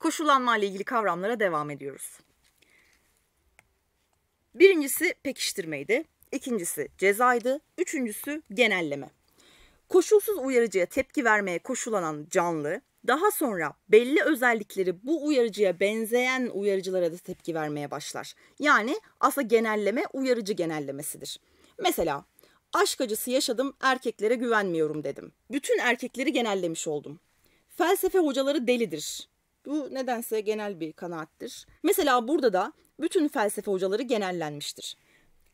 koşullanma ile ilgili kavramlara devam ediyoruz. Birincisi pekiştirmeydi, ikincisi cezaydı, üçüncüsü genelleme. Koşulsuz uyarıcıya tepki vermeye koşulanan canlı, daha sonra belli özellikleri bu uyarıcıya benzeyen uyarıcılara da tepki vermeye başlar. Yani aslında genelleme uyarıcı genellemesidir. Mesela aşk acısı yaşadım erkeklere güvenmiyorum dedim. Bütün erkekleri genellemiş oldum. Felsefe hocaları delidir. Bu nedense genel bir kanaattir. Mesela burada da bütün felsefe hocaları genellenmiştir.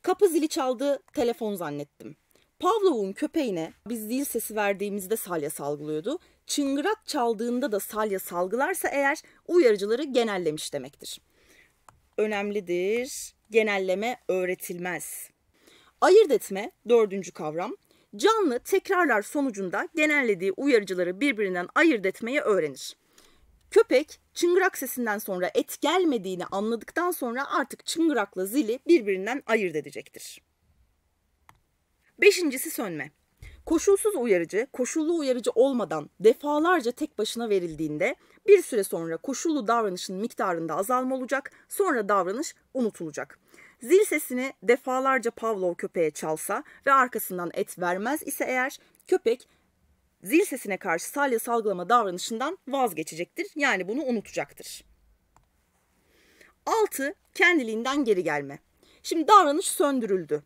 Kapı zili çaldı, telefon zannettim. Pavlov'un köpeğine biz zil sesi verdiğimizde salya salgılıyordu. Çıngırak çaldığında da salya salgılarsa eğer uyarıcıları genellemiş demektir. Önemlidir. Genelleme öğretilmez. Ayırt etme dördüncü kavram. Canlı tekrarlar sonucunda genellediği uyarıcıları birbirinden ayırt etmeyi öğrenir. Köpek çıngırak sesinden sonra et gelmediğini anladıktan sonra artık çıngırakla zili birbirinden ayırt edecektir. Beşincisi sönme. Koşulsuz uyarıcı, koşullu uyarıcı olmadan defalarca tek başına verildiğinde bir süre sonra koşullu davranışın miktarında azalma olacak, sonra davranış unutulacak. Zil sesini defalarca Pavlov köpeğe çalsa ve arkasından et vermez ise eğer köpek zil sesine karşı salya salgılama davranışından vazgeçecektir. Yani bunu unutacaktır. 6. Kendiliğinden geri gelme. Şimdi davranış söndürüldü.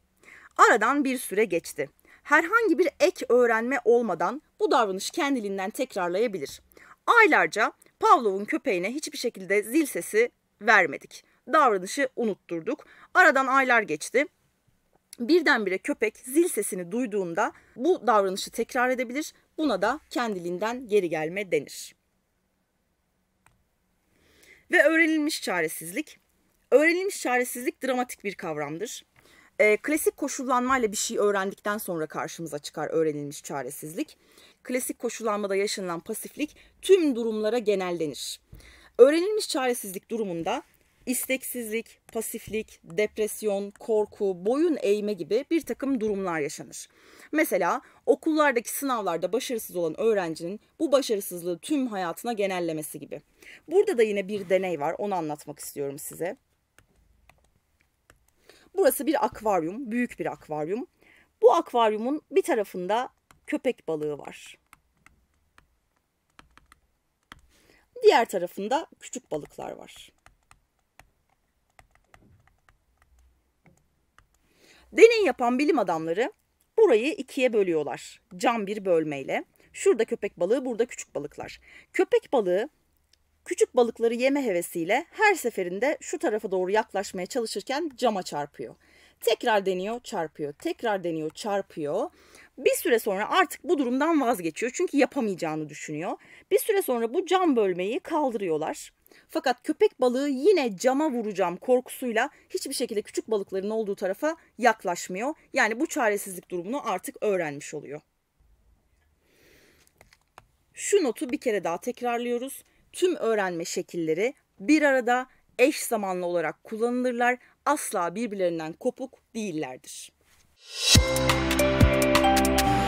Aradan bir süre geçti. Herhangi bir ek öğrenme olmadan bu davranış kendiliğinden tekrarlayabilir. Aylarca Pavlov'un köpeğine hiçbir şekilde zil sesi vermedik. Davranışı unutturduk. Aradan aylar geçti. Birdenbire köpek zil sesini duyduğunda bu davranışı tekrar edebilir. Buna da kendiliğinden geri gelme denir. Ve öğrenilmiş çaresizlik. Öğrenilmiş çaresizlik dramatik bir kavramdır. E, klasik koşullanmayla bir şey öğrendikten sonra karşımıza çıkar öğrenilmiş çaresizlik. Klasik koşullanmada yaşanılan pasiflik tüm durumlara genellenir. Öğrenilmiş çaresizlik durumunda isteksizlik, pasiflik, depresyon, korku, boyun eğme gibi bir takım durumlar yaşanır. Mesela okullardaki sınavlarda başarısız olan öğrencinin bu başarısızlığı tüm hayatına genellemesi gibi. Burada da yine bir deney var onu anlatmak istiyorum size. Burası bir akvaryum, büyük bir akvaryum. Bu akvaryumun bir tarafında köpek balığı var. Diğer tarafında küçük balıklar var. Deney yapan bilim adamları burayı ikiye bölüyorlar. Cam bir bölmeyle. Şurada köpek balığı, burada küçük balıklar. Köpek balığı küçük balıkları yeme hevesiyle her seferinde şu tarafa doğru yaklaşmaya çalışırken cama çarpıyor. Tekrar deniyor, çarpıyor. Tekrar deniyor, çarpıyor. Bir süre sonra artık bu durumdan vazgeçiyor. Çünkü yapamayacağını düşünüyor. Bir süre sonra bu cam bölmeyi kaldırıyorlar. Fakat köpek balığı yine cama vuracağım korkusuyla hiçbir şekilde küçük balıkların olduğu tarafa yaklaşmıyor. Yani bu çaresizlik durumunu artık öğrenmiş oluyor. Şu notu bir kere daha tekrarlıyoruz. Tüm öğrenme şekilleri bir arada eş zamanlı olarak kullanılırlar. Asla birbirlerinden kopuk değillerdir. Müzik